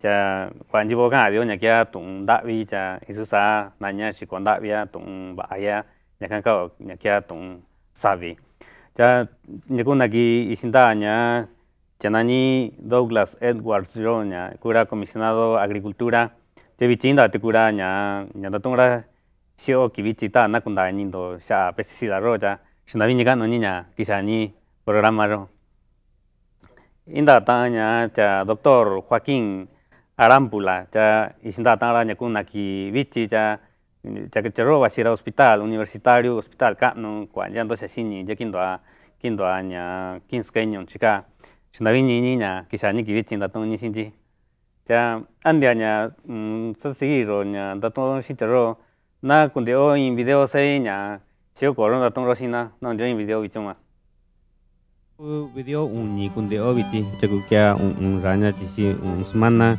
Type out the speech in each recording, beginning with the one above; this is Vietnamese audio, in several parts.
cha quan chỉ vô cả điều nhà kia tung đại vi cha Jesus sa nãy nhà chỉ còn đại vi à tung bà ya nhà khăn cao nhà kia tung sa vi cha nhà con này sinh ta nhà cha nani Douglas Edwards rồi nhà cura comisionado agricultura cha vi chín đại cura nhà nhà ta tung ra siêu kỳ vi chỉ ta na con đại nhìn đồ xa pesticida rồi cha sinh đại vi nhà nó nhà kisa ni programa rồi Inda ta nhà cha Dr. Joaquín Arámbula, ya isintata kuna ki vichi ya ya que chero wasira hospital universitario hospital ka no kwa ya ndo sasini ya kindo a kindo a ña kinskeñon chika chindavini nya, kisha ni kivichi ndatoni sinji ya andia nya, nda ña mm, ndaton shitero na o in video sei ña chio koro ndaton rosina no ndio in video bichuma video uni kundeo bichi chakukia un ranya tishi un semana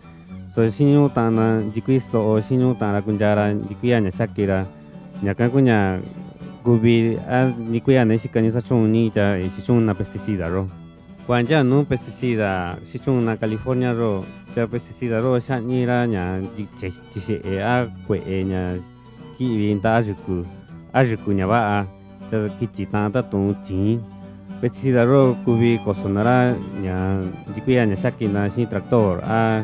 so sinyu tana jikwisto o sinyu tana kunjara jikuya nya shakira ñaka kuña gubi a nikuya ne shikani sachun ni ja chichun e na pesticida ro kwanja nu pesticida chichun na california ro ja pesticida ro shani ra nya jiche e a kue e nya ki vinta yuku a nya ba a ja kichi ta ta tun chin pesticida ro kubi kosonara nya jikuya nya shakina sin tractor a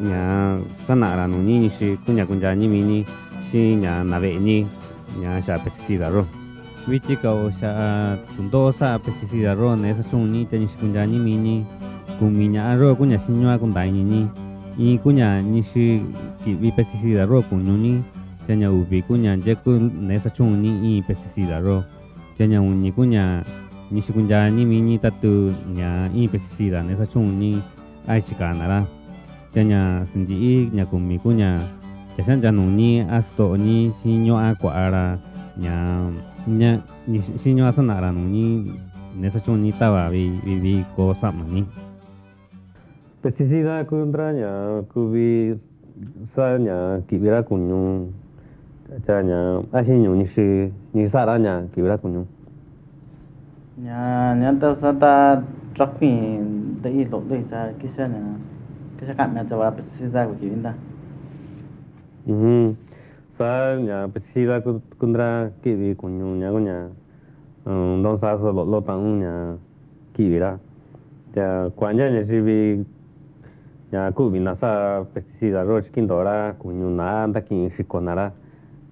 nya sana ranu ni ni si kunya kunja ni mi ni si nya na ve ni nya sha pesticida ro wi chi ka o sa pesticida ro ne sa chung ni te ni kunja ni mi ni ku mi nya ro kunya si nya kun dai ni ni i kunya ni si ki wi pesticida ro ku nu ni te ña u bi kunya je ku ne sa chung ni i pesticida ro te nya un ni ni si kunja ni mi ni ta tu nya i pesticida ne sa chung ni ai chi ka na ra Yanya senji nya kumi kunya Jasan janung ni asto ni sinyo aku ara nya nya sinyo sana nara nu ni nesa chun ni tawa vi vi vi ko sama ni. Pesticida nya kubi sa nya kibira kunyung cha nya asin nyung ni shi ni sa ra nya kibira kunyung. Nya nya ta sa ta trakpin da i lo kisa nya. 폐차감면서 와라 pesticida kujivinda. 음. sa nya pesticida kundra kivi kuñu nya kunya. Um mm, don sa so lo lo tang nya kivi ra. Ya cuando nya sivi nya kuvi na sa pesticida ro chikindo ra kuñu na anda kin shikona ra.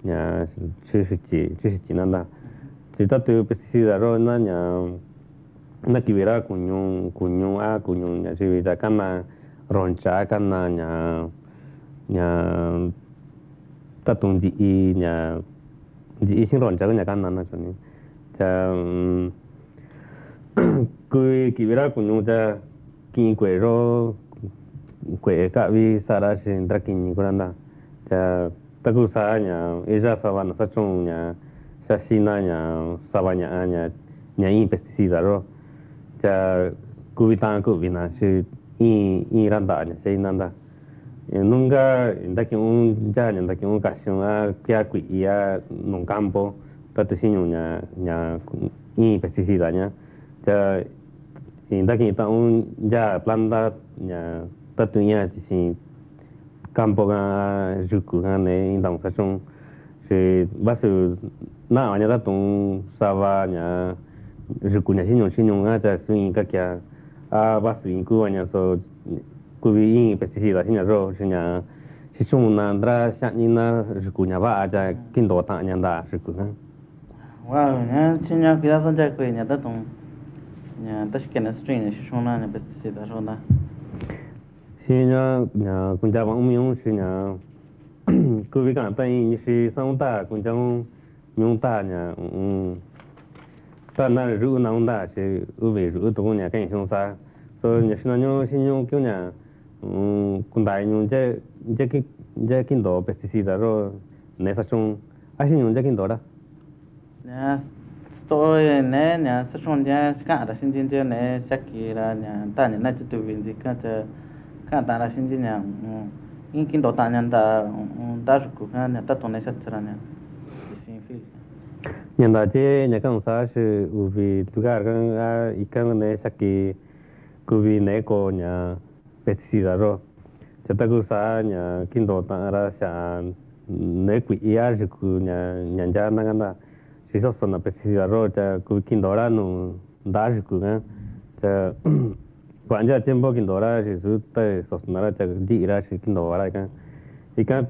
nya chishichi chishichi nanda. Chita tu pesticida ro na nya na kivi ra kuñu kuñu a ah, kuñu nya sivi ta ronca kan, na nya nya tatung i nya ji i sing ronca nya kan na chani cha kui ki bira kunyu cha kin kwe ro kwe ka vi sara shin dra kin ni kuranda cha taku sa nya eja sa ba na sa chung nya sa sina nya sa ba nya nya nya i pesticida ro cha kubitan kubina shi 이 이란다 아니 세인난다 nunga ndaki un ja ni ndaki un kasión a kia kui ia nun campo tatu sinyo ña ña i pesticida ña ja ndaki ta un ja planta ña tatu ña ti sin campo ga yuku ga ne indang sa chung si basu na ña tatu sava ña yuku ña sinyo sinyo ga ja suin ka kia 아 baaswin kuwaa nia soo kuwi yingi patsisi dha xina joo xin ya xishunna dhra xatni na xiku nia baaja kintuwa taa nian daa xiku ka waa u nia xin ya kuya zanjaa kuwaa nia datung taa miari rv da costai yo ruj andaa chi uth rv u Keliyachaaxue Nyanda che nyakang saa shi ubi tukar kang a ikang ne shaki kubi ne ko nya pesticida ro. Chata ku saa nya kindo tang ara sha ne kui iya shi ku nya nyanja nanga na shi soso na pesticida ro cha kubi kindo ra nu nda shi ku kang cha kwanja chenpo kindo ra shi su tai soso na ra cha di ira shi kindo ra kang Ika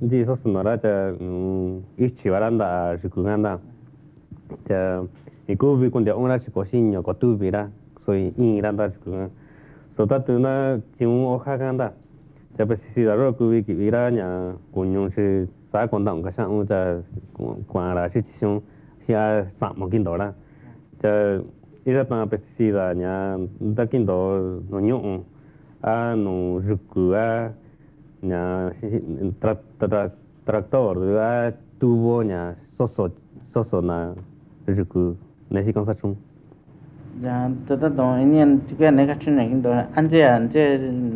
nji sosunora cha mm, ichi waranda shukuganda cha ikubi kundia ongra shikoshinyo kotubi ra soi ingranda shikugan so tatuna chiun oja ganda cha pesisi daro kubi kibira nya kunyon shi sa konda onka shang cha kuangra shi chishun shi a samo kindo ra cha ira tanga pesisi da nya da kindo no nyon a no yuku a ña tra, tra, tractor t a tubo ña soso soso na ruku na si kansa chung ya ta ta don ini ti ka ne ka chen ne kin do anje anje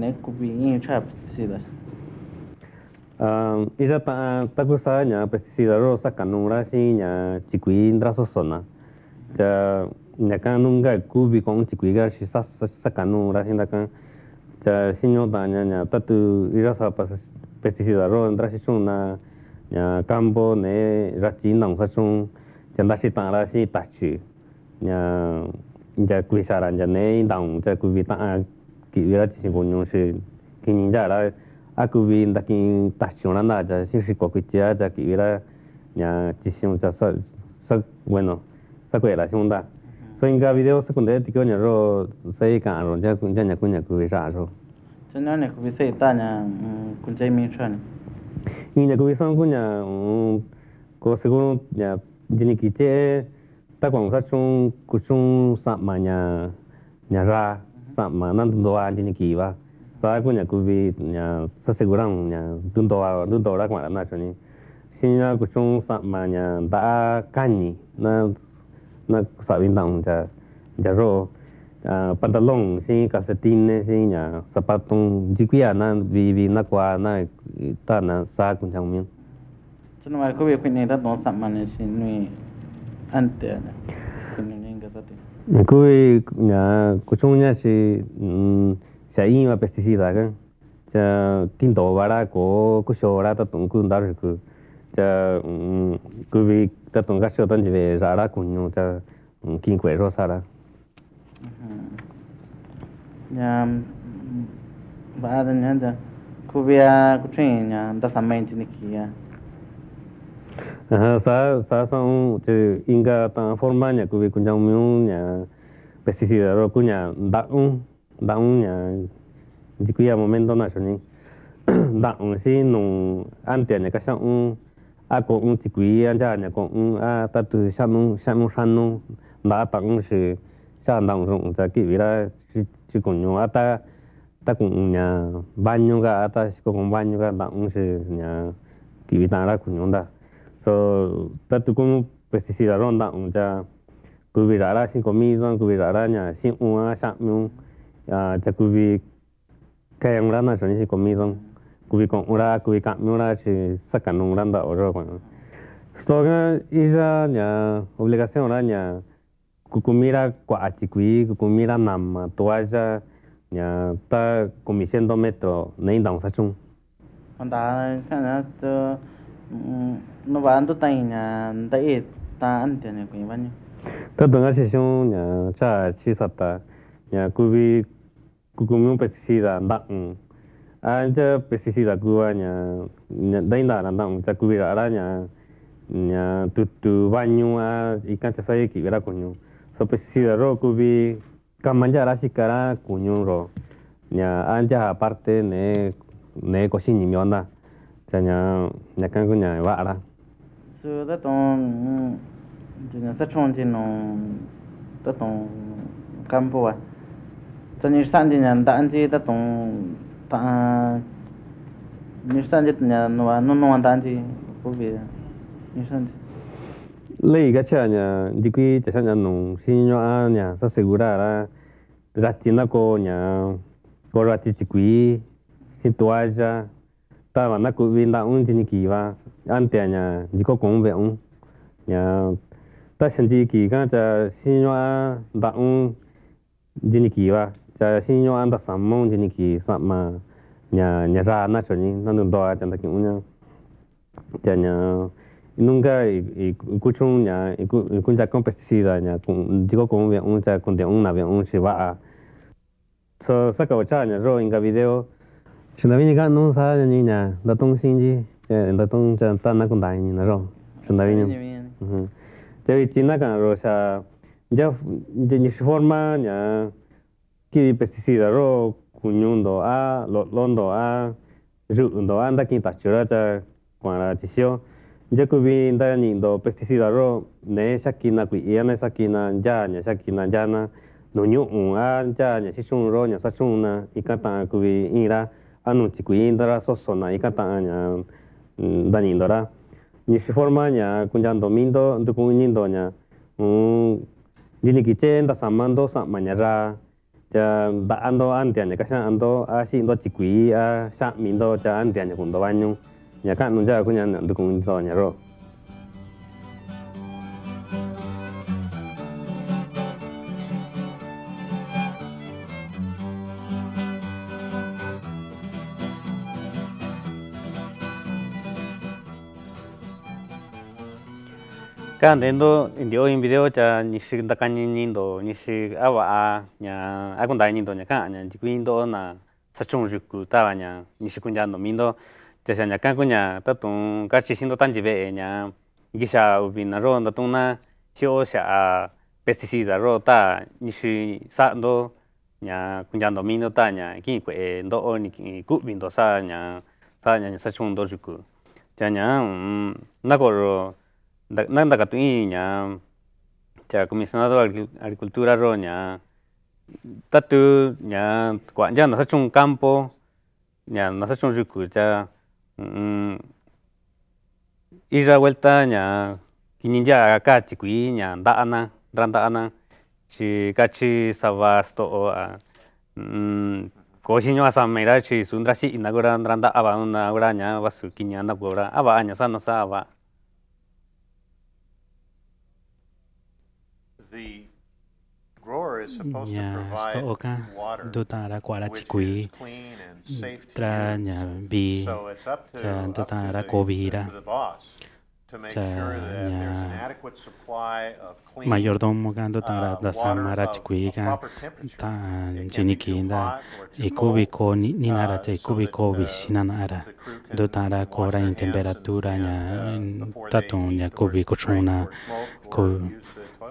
ne ku bi yin cha pesticida um esa ta ta ku sa ña pesticida ro sa kanura si ña chikui ndra soso na ja ña kanunga ku bi kon chikui ga si sa sa kanura si na kan cha sinyo ta nya nya ta tu ira sa pa pesticida ro ndra si chung na nya campo ne ra chi nang sa chung cha nda si ta ra si ta chi nya ja kui sa ra ja ne dang cha kui vi ta ki ira chi bo nyu si ki ra a ku nda ki ta chi na na ja si si ko ki cha ki ira nya chi si cha sa sa bueno sa ko la si so inga video sekunde tiki onya ro sei ka ro ja kun janya kunya ku ra ro tena ne ku sei ta nya kun jai mi chan inga ku san kunya ko seguro nya jini ki che ta kwang sa chung ku chung sa ma nya nya ra sa ma nan do a jini ki ba sa kunya ku bi nya sa seguran nya dun do a dun do ra kwa na chani sinya ku chung sa ma nya da ka ni na na sa bin tang ja ja ro pantalon si kasetin ne si nya sapatong jikwia na bi bi na kwa na ta na sa kun chang mi chuna ma ko bi khine da don sa man si nui ante na ni ga sa ti ko bi nya ko chung nya si sa yin wa pesticida ga cha tin do bara ko ku shora ta tung ku ndar ku cha cứ vì ta tung cái số tân về ra ra cùng nhau cha kinh quế rồi sao đó nhà bà thân ờ, nhà cha à cứ chuyện nhà ta sắm mấy thứ này kia à sa sa xong chứ inga ta forma nhà cứ vì cùng nhau miu nhà pesticida rồi cũng nhà đặng đặng nhà chỉ cứ momento nào cho nên đặng xin nung ăn tiền này các sáng 啊，国公几贵啊，这呢国公啊，他都山东山东山东，那当是山东中在给为了去去公用啊，他他公呢搬用个啊，他公搬用个当是呢给为拿来公用的，所以他都公不是是让当这古为啥啦？新国民党古为啥啦呢？新乌啊，山东啊，这古为开阳啦，那属于是国民党。kubi kong ura kubi kang mi ura chi saka nung randa oro kwan slogan ija nya obligación ora nya kukumira kwa chi kui kukumira nama toaja nya ta comisión do metro nei dang sa chung anda kana to no ban to tai nya da e ta an te ne kui ban ta dong a chi chung nya cha chi sa ta nya kubi kukumyo pesticida ndang ancha pesisi da kuwa nya dainda na na mucha kuwa ara nya nya tutu banyu a ikan cha sai ki so pesisi da ro kubi kamanja ara sikara kuñu ro nya ancha aparte ne ne kosi ni mionda cha nya nya kan kuña va ara so da ton de nya sa chon de no Tani shantin yan da anji da tong ta nishan jit nya nuwa nuwa tan chi ubi nishan lei ga cha nya di qui cha nya nu sin yo a nya sa segura ra rati na ko nya ko rati chi qui sin toaja ta va na ku vi la un tin ki va ante nya di ko kong ve un nya ta shan ji ki ga cha sin yo a da un din ki va cha xin nhau anh ta sắm mong chỉ kì sắm mà nhà nhà ra na cho nhỉ nó đừng đòi chẳng ta kiểu nhau cha nhà nung cái cú chung nhà cú cú cha công pesi là nhà cũng chỉ có cũng việc ông cha cũng để ông nào việc ông chỉ vạ so sắc cầu cha nhà rồi cái video xin là vì cái nông sa như nhà đã tung xin gì đã tung cha ta na cũng đại nhỉ, nào rồi chỉ là vì nhau chỉ vì chỉ na cái rồi sa giờ chỉ forma nhà kiri pesticida ro kuñundo a londo a yundo a nda kinta chura cha kuara chisio ya kubi nda nindo pesticida ro ne shakina kuia iya, ne shakina ya ne shakina ya na no ñu'u a ya ne shishun ro ne sachun na ika ta kubi ira anu chikui nda ra soso na ika ta ña mm, nda nindo ra ni shi forma ña kunyando mindo ndukuñindo ña un mm, ndini kiche nda samando sama ña ra cha ba ando an tian ka sha ando a ya ndo chi kui a sha mi ndo cha an tian ku ndo ba nyu nya ka nu ku nya ku ndo nya ro Kaan tendo indi oyin video cha nishi dakanyi nindo, nishi awa a, nya agundayi nindo nya kaan, nya jiku nindo o na sachung zhuku tawa nya nishi kunjando mindo, chasha nya kaan kunya tatung karchi shindo tanji be e nya ubi na ro natung na shi o sha a pesticida ro ta nishi sa ndo nya kunjando mindo ta nya kini kwe ndo o ni ku bindo sa nya sa nya sachung do zhuku. Chanya, nanda katu ña cha comisionado agricultura tatu ña Agricultura ya hecho un campo ña nasachun yuku cha mm, iyá vuelta ña kinincha'a kachi kui ña nda'ana ndranda'ana chi kachi sava sto'o koo chi su nda una ña vasu mia stoka dotara kuaratikui tra ñavi cha dotara kovira mayordomo ga dotara dasamara tikui ga ta jinikinda ikubiko ninara cha ikubiko visinanara dotara kora in temperatura ña tatun ña kubiko chuna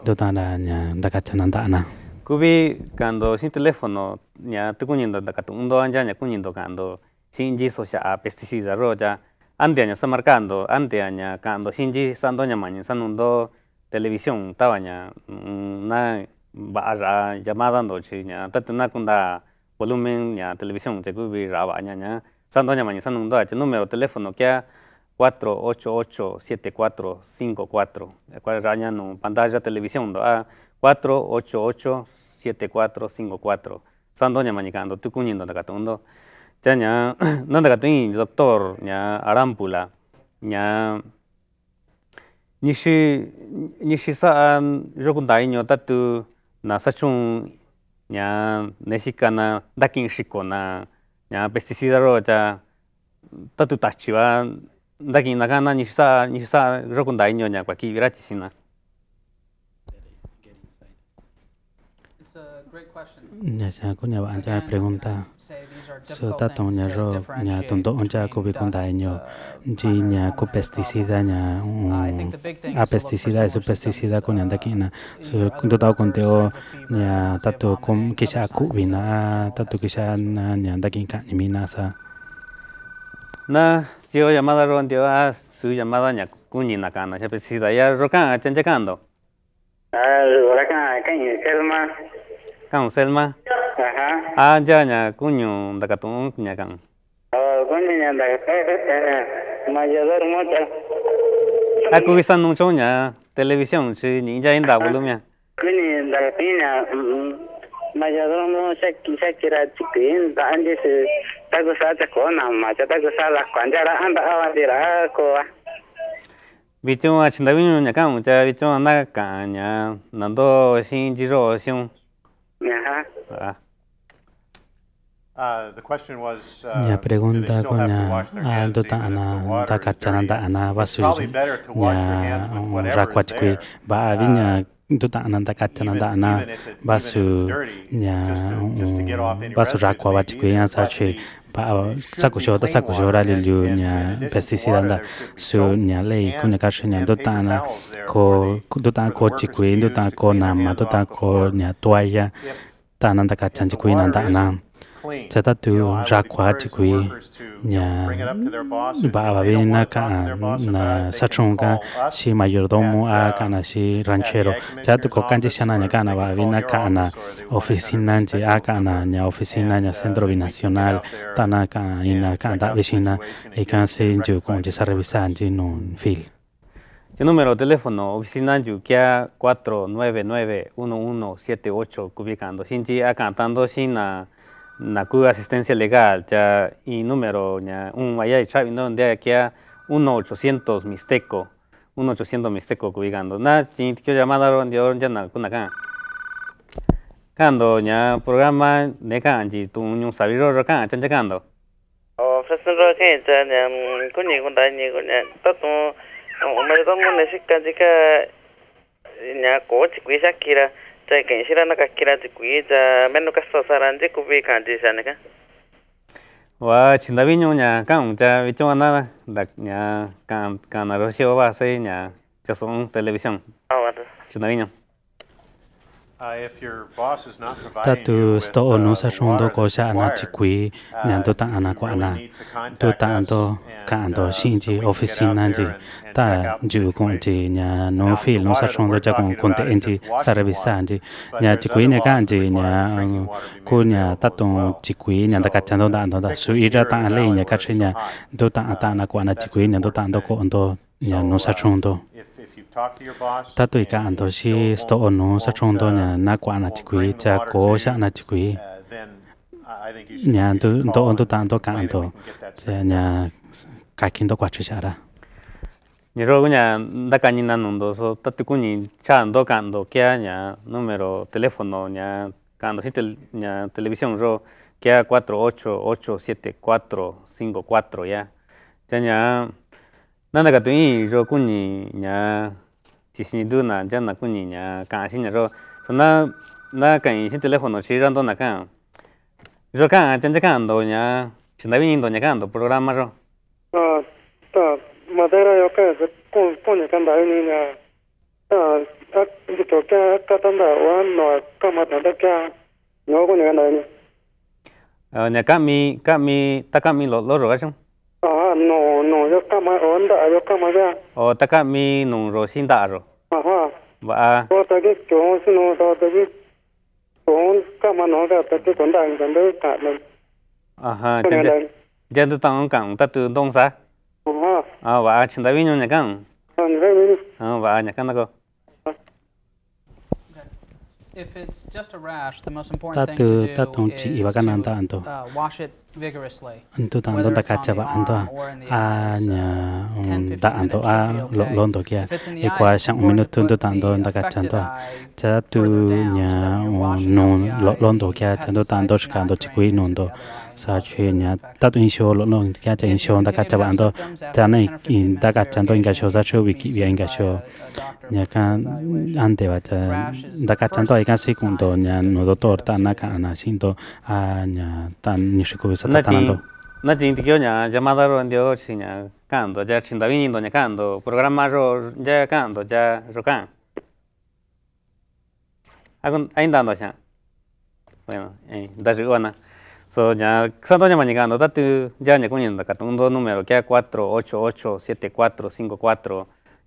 dotara ña ndakachananda'ana kubi kando sin teléfono tu tukuñindo da ya anja ña kando sin yiso xa pesticida ro ya ante marcando antes ña kando sin yi sando ña mañi televisión taba mm, na ba ya llamada ndo chi ña tate na kunda volumen ña televisión che kubi ra va'a ña ña sando ña mañi sanundo che número teléfono kia 488 7454 cual raña no pantalla televisión do 488-7454. Sandoña manicando, t u c u ñ i n d o nakatundo. Ya ña, n a d a katuin, doctor, ña a r á m p u l a ña nishi nishi saan y o k u n d a ñ o tatu na sachun ña n e s i c a n a dakin shikona ña pesticida ro ya tatu tachiva dakin nakana nishi saa nishi saa n y o k u n d a ñ o ña kuakivira chisina. Nyasa kunya la pregunta um, uh, pesticida pesticida uh, su pesticida kunya ndakina su contado no, nya tatu kum la ku bina tatu nya ni minasa na No, llamada ro ah, su llamada nya kunya na pesticida ya rocan? Ah, ¿Qué ah más. Kang Selma. Ajá. Ah, ya, ya, cuño, da catón, cuña can. Oh, cuño, ya, da catón, eh, eh, eh, mayor mota. Ah, cuño, san no choña, televisión, si ni ya en da volumia. Cuño, da pina, mm, mayor mota, quizá que era chiquín, da antes, ta cosa te cona, macha, ta cosa la cuanja, anda a bandera, coa. Bicho, a chindaviño, ya, can, ya, bicho, anda, caña, nando, sin, giro, sin. Ña uh-huh. uh, uh, pregunta ko ña aldo ta'ana da kachana ta'ana wasu ña rakuach kui ba'avi ña do ta'ana da kachana ta'ana wasu ña wasu rakua wachikui ña sachi sako sako shorali liu nya pesticida nda su nya lei kuna ka shenya do ta na ko do ta ko chi ku do ta ko na ma ko nya toya ta na ta ka chan chi ku tatu rakwati nya baabi na ka na sachunga si mayordomo a kana si ranchero tatu kokanji sana nya kana baabi na oficina nje uh, a kana nya oficina nya centro binacional tana ka ina ka da vecina e kan se nju kon je sa non fil El número de teléfono, oficina 4991178 499-1178, cubicando. Sinchi, acantando, sin naku asistencia legal, ya y número, ya un allá de Chavi, donde aquí a 1800 mixteco, 1800 mixteco cuigando. Na, chintiquio llamada, donde ya naku nakan. Kando, ya programa, neka, anji, tu un sabiro, rokan, chan chakando. Oh, fesan rokan, ya, ya, kuni, kunda, ni, kuni, tatu, umar, tomo, nesik, kanjika, ya, kochi, kuisa, kira, ya, じゃけん知らなかきらじくいじゃめのかささらんじくび感じじゃねかわちなびにゅにゃかんじゃびちょわなだにゃかんかなろしおばせにゃじゃそんテレビションあわたちなびにゅ Uh, ta tu sto uh, uh, onu sa shondo ko sha anh chi kui nyan to ta ana ko ana to ta to xin chỉ office ji anh chỉ ta ju kon ji nya no fil no sa shondo ja kon kon te en ji service anh chỉ nya chi kui ne ka an ji nya ko nya ta to chi kui nya da ka chan do da ando da su ira ta le nya ka chi nya do anh ta ana ko ana chi tôi nya do ta anh ko ando nya no sa shondo ta tui uh, uh, cả anh tôi shi sto ono sa chong to nya na kwa na chỉ kui cha ko sha na chi kui nya to to on to tan to ka an to cha nya ka kin to kwa chi sha ra ni ro nya da ka ni na nun do so ta tu ku ni cha an do ka an do kya nya número teléfono nya ka an do si tel nya televisión ro kya 4887454 ya cha nya nana ka tu ni ro ku ni tishin du na jan na kuni nya kan shin ro so na na kan shin teléfono shi ran do na kan ro kan jan ja kan do nya shin da bin do nya kan do programa ro ta ta madera yo ka con con nya kan da ni nya ta ta ji to ka ka tan da wa no ka ma ta da ka no ko nya kan da ni nya ka mi ka mi ta ka mi lo lo ro ga shon Ajá, no, no, yo cama onda, yo cama ya. O taka mi nung ro sin da ro. Ajá. Ba. O ta ki chon sin no ta ta ki chon cama no ga ta ki kon dang kan de ka le. Ajá, chen chen. Chen tu tang kang ta tu dong sa. Ajá. À, ba chen da vi nyu nya kang. Chen da vi. À, ba nya kang da ko. If it's just a rash, the most important thing to do is to uh, wash it Anto tanto kacha ba anto a nya um, ta anto a lo londo kia e kwa sang un minuto anto tanto kacha anto cha tu nya non lo londo kia tanto tanto scando ci qui non sa che nya ta tu insho lo non kia cha insho kacha ba anto ta ne in kacha anto inga sho sa chu wiki via inga sho nya ka ante va cha kacha anto ai ka secondo nya no do torta na ka na sinto a nya tan ni shikusa Natin, no tikyo no, llamada ro no, chiña kando ya chindavini ndo no, programa yo ya cando, ya yo no, ainda ando no, Bueno, eh no, buena. So ya santo nya no da tu ya nya da katun número que cuatro.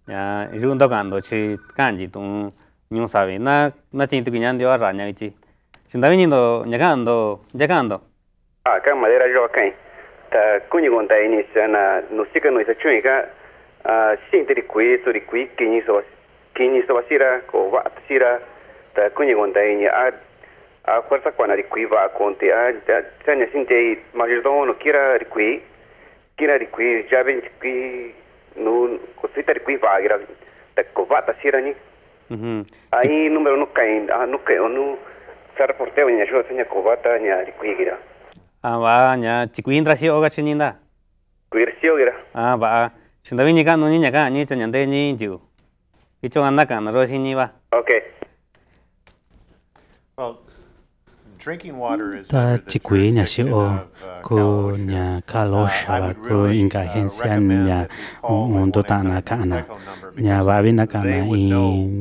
ya yundo kando chi kanji tu no, sabe na na chintu kiñan dio arraña ¿no? no, ndo nya ya 啊，跟马来来绕开，他过年光带你说呢，侬几个侬是穿一个啊，新的的贵，做的贵，给你说，给你说些啦，个瓦些啦，他过年光带你啊。a forza quando di qui cá a de ser a tenne sinte maggiordomo kira di qui kira ah, ah, di a già ben di qui non cosita di qui va queira da covata sirani mhm ai ah, numero no cain a no não se sarà porteo nya jo tenne covata nya di qui Ah, va, ña, chikuindra si oga chininda. Kuir si ogira. Ah, va. Chindavi ni kanu ni ñaka, ni chanyande ni injiu. Icho anda kanu ta chikui si o ku ña kalosha va ku inka hensia ña mundo ta na ya ven acá y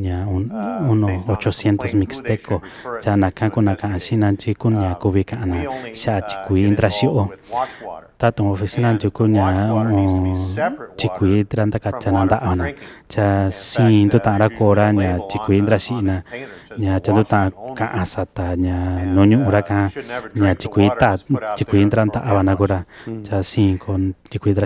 ya un, uh, unos 800 mixteco ya na kan kuna kan asina chikun ya um, kubika ana sha uh, chikui intra shio ta tu oficina chikun ya chikui tranta kachana da ana cha sin tu uh, tara kora ya chikui intra shina ya cha tu ta ka asata ya noño uraka ka ya chikui ta tranta abana cha sin kon chikui intra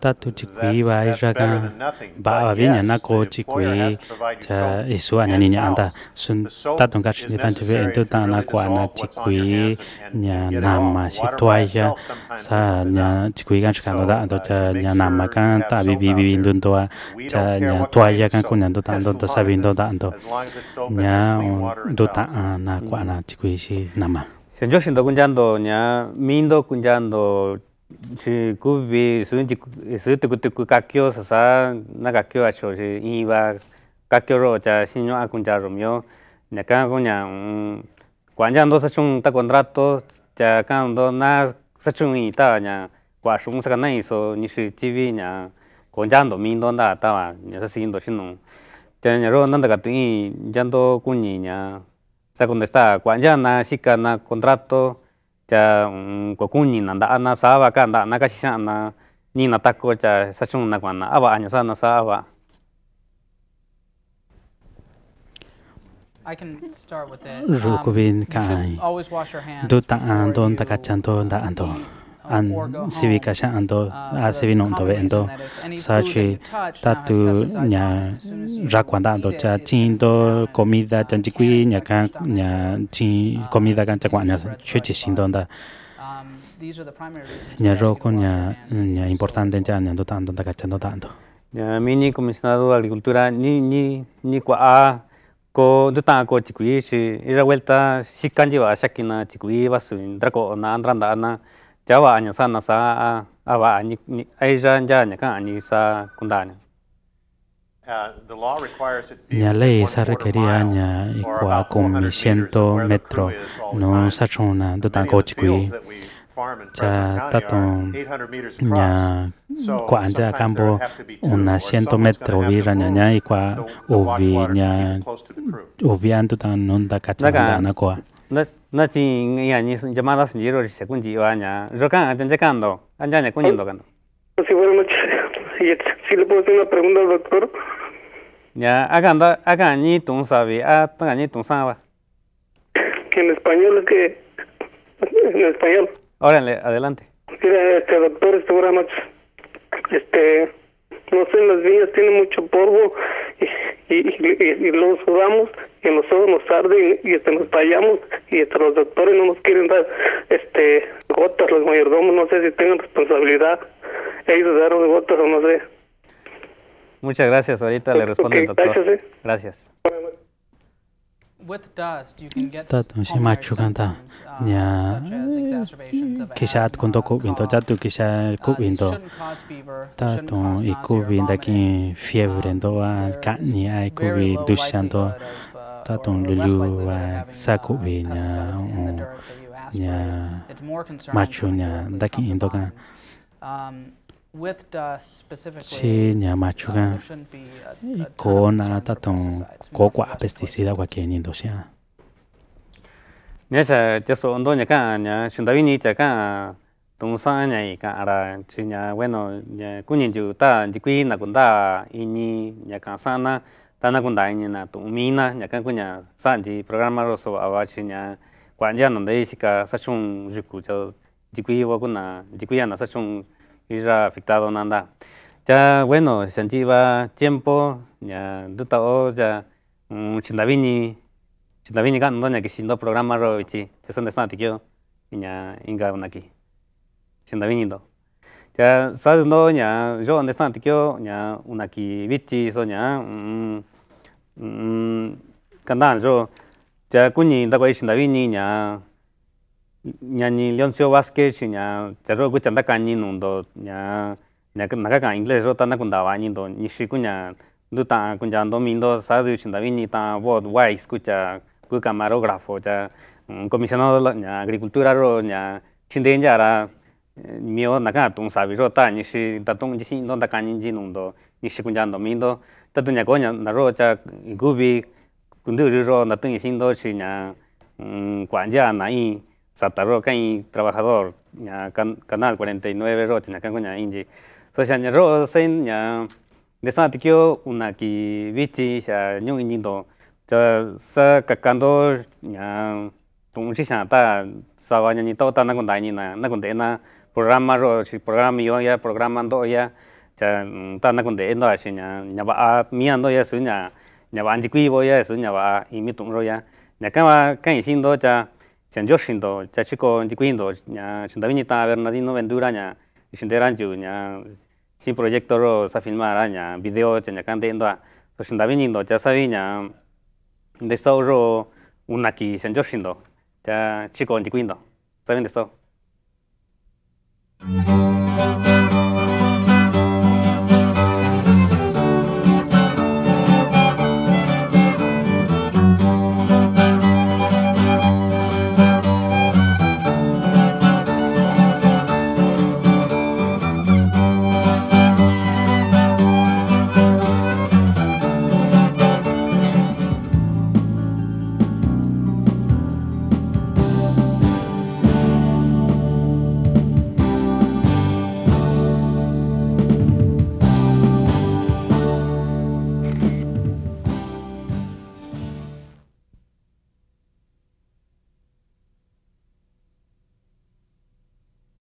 Tatu chikui wai iraka ba avinya na ko chikui cha isu anya ninya anta sun tatu kashi ni tan chive entu ta na ana nya nama si ya. sa nya chikui kan shikando da anto cha nya nama ya kan ta bi bi bi indun toa cha nya tuaya kan kunya ndo ta ndo sa bindo ta anto nya ndo ta na ko ana si nama Senjo do kunjando nya mindo kunjando chi kubi sun chi su tuku tuku kakyo sasa na kakyo acho chi iwa kakyo ro cha shinyo akun cha romyo na kan ko nya kwanja ndo sa chung ta contrato cha kan ndo na sa chung i ta nya kwa shung sa na iso ni shi tv nya kwanja ndo min ndo na ta wa nya sa sin ndo shin no cha nya ro nanda ka tu i jan ndo kun ni nya sa contesta kwanja na shika na contrato cha kokuni mm, na nda na sa ba ka nda na ka sha na ni na tako cha sa chung na kwana aba anya sa na sa aba ruku bin kai do ta an don ta ka chan to da an sivi kasha ando asivi nong tobe ando sachi tatu nya rakwanda ando cha chin do comida chan chikui nya kan nya chin comida kan chakwa nya chuchi shin donda nya roko nya nya importante nya nya do tanto da kachando tanto nya mini comisionado de agricultura ni ni ni kwa ko nduta ko chikui shi ira vuelta sikanji ba shakina chikui basu ndrako na andranda na Jawa anya sana sa awa anyi aja anja anya kan anyi sa kundanya. Uh, La ley sa requeria anya ikwa kumi ciento metro no sa chona dotan kochi kui cha tato nya kwa anja kambo una ciento metro vira nya nya ikwa uvi nya uvi antutan nonda kachandana koa. ni ni 那那今哎呀，你是你妈那是你说是工资哇呢？yo can atende cando, anda ne con yendo cando. Pues sí, buenas noches. Si este, le puedo hacer una pregunta al doctor. Ya, acá anda, acá ni tú sabes, acá ni Que en español es que en español. Órale, adelante. Mira, este doctor, este programa Este, no sé, los las viñas tiene mucho polvo y, y, y, sudamos y nosotros nos arden y este, nos fallamos y este, los doctores no nos quieren dar este gotas, los mayordomos no sé si tengan responsabilidad ellos daron gotas o no sé. Muchas gracias, ahorita le responde el doctor. Gracias. Eh. gracias. Tatunshimachu kanta nya kishat kunto kubinto quizás kisha kubinto y ikubinda aquí fiebre ndo al kani ai kubi dushanto tatong lulu wa saku ve nya ừ, nya macho nya daki indo ka che nya macho ka uh, ko na tatong ko kwa pesticida wa ke indo sia Nyasa cái ondo nya ka nya shundawi ni cái ka tungsa nya cái ka ara chi nya bueno nya kunyin ju ta jikui na kunda ini cái ka sana tanda kundañi na tumi na ñaka kuña sanji programa so awachi ña no ndei shika sachun yuku cha dikui wa kuna dikui ana sachun ira afectado nanda ya bueno sanji va tiempo ya duta o ya mm, chindavini chindavini kan que sin do programa ro ichi de san kyo ña inga unaki chindavini do ya no ña yo ande san tikio ña unaki vichi so ña mm, 嗯，简单说，这过年大概是哪一年呀？nhà ni leon sio vaske chi nhà cha ro gu chanda ka ni nun do nhà nhà ka naka ka ingle ro ta na kun da wa ni do ni shi ku nhà du ta kun jan do min do sa du chin da vi ni ta wo wai sku cha ku camarografo cha comisionado la nhà agricultura ro nhà chin den ja ra mio naka tung sa vi ro ta ni shi ta tung ji sin do ta ka ni ji nun do ni shi kun jan do min tato nya kwa nya naro cha gubi kundu riro nato nga xin doshi nya mm, kwanja na in sataro kan in trabajador nya kanal 49 ro cha nya kanko nya inji so xa nya ro sen nya nesan una ki vichi xa nyung in jindo cha sa kakando nya tungshi xa ta sa wa nya ni tau ta nakon da ini na nakon de na programa ro si programa yo ya programa ndo ya cha mm, ta endo kun de no shi nya nya a mian do ya su nya nya ba ji ya su i mi ro ya nya ka ba sin do cha chan jo do cha chi ko kui do nya shin da bernardino ventura nya sin de ran nya sin proyecto ro sa filmar nya video cha nya kan de endo so shin da ni do cha sa vi de so ro una ki chan jo do cha chi ko kui de so